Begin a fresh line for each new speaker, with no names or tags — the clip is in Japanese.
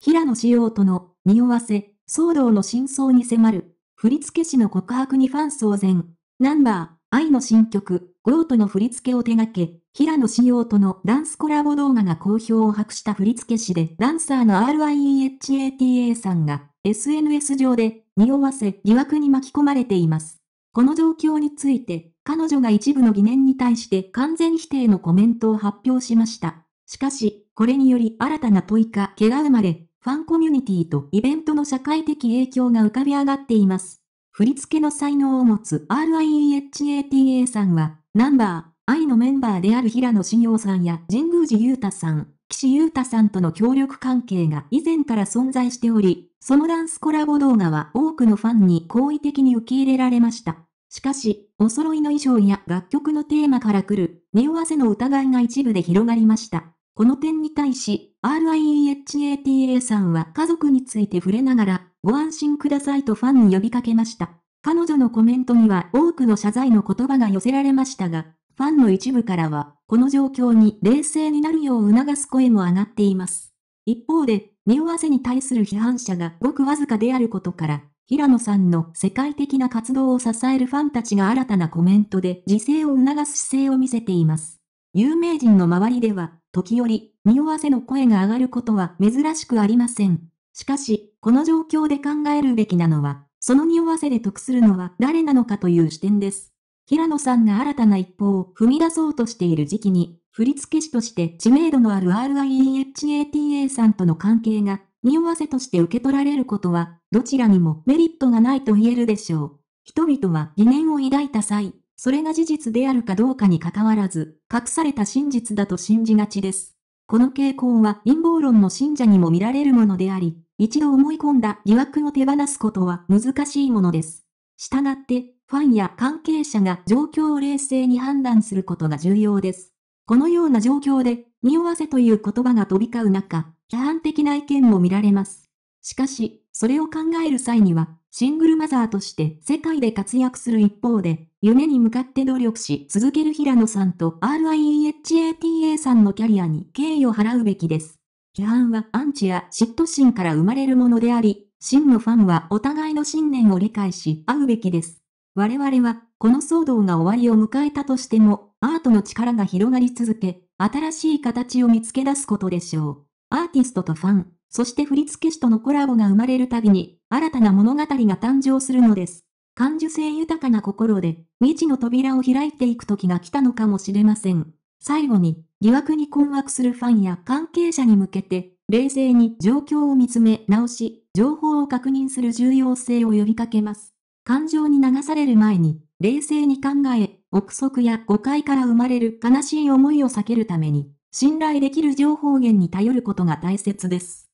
平野紫耀との匂わせ、騒動の真相に迫る。振付師の告白にファン騒然。ナンバー、愛の新曲、ゴートの振付を手掛け、平野紫耀とのダンスコラボ動画が好評を博した振付師で、ダンサーの RIEHATA さんが、SNS 上で、匂わせ疑惑に巻き込まれています。この状況について、彼女が一部の疑念に対して完全否定のコメントを発表しました。しかし、これにより新たな問いか怪我生まれ、ファンコミュニティとイベントの社会的影響が浮かび上がっています。振り付けの才能を持つ RIEHATA さんは、ナンバー、愛のメンバーである平野志陽さんや神宮寺裕太さん、岸優太さんとの協力関係が以前から存在しており、そのダンスコラボ動画は多くのファンに好意的に受け入れられました。しかし、お揃いの衣装や楽曲のテーマから来る、匂わせの疑いが一部で広がりました。この点に対し、RIEHATA さんは家族について触れながら、ご安心くださいとファンに呼びかけました。彼女のコメントには多くの謝罪の言葉が寄せられましたが、ファンの一部からは、この状況に冷静になるよう促す声も上がっています。一方で、匂わせに対する批判者がごくわずかであることから、平野さんの世界的な活動を支えるファンたちが新たなコメントで自制を促す姿勢を見せています。有名人の周りでは、時折、匂わせの声が上がることは珍しくありません。しかし、この状況で考えるべきなのは、その匂わせで得するのは誰なのかという視点です。平野さんが新たな一歩を踏み出そうとしている時期に、振付師として知名度のある RIEHATA さんとの関係が、匂わせとして受け取られることは、どちらにもメリットがないと言えるでしょう。人々は疑念を抱いた際、それが事実であるかどうかに関わらず、隠された真実だと信じがちです。この傾向は陰謀論の信者にも見られるものであり、一度思い込んだ疑惑を手放すことは難しいものです。したがって、ファンや関係者が状況を冷静に判断することが重要です。このような状況で、匂わせという言葉が飛び交う中、批判的な意見も見られます。しかし、それを考える際には、シングルマザーとして世界で活躍する一方で、夢に向かって努力し続ける平野さんと RIEHATA さんのキャリアに敬意を払うべきです。批判はアンチや嫉妬心から生まれるものであり、真のファンはお互いの信念を理解し合うべきです。我々は、この騒動が終わりを迎えたとしても、アートの力が広がり続け、新しい形を見つけ出すことでしょう。アーティストとファン、そして振付師とのコラボが生まれるたびに、新たな物語が誕生するのです。感受性豊かな心で、未知の扉を開いていく時が来たのかもしれません。最後に、疑惑に困惑するファンや関係者に向けて、冷静に状況を見つめ直し、情報を確認する重要性を呼びかけます。感情に流される前に、冷静に考え、憶測や誤解から生まれる悲しい思いを避けるために、信頼できる情報源に頼ることが大切です。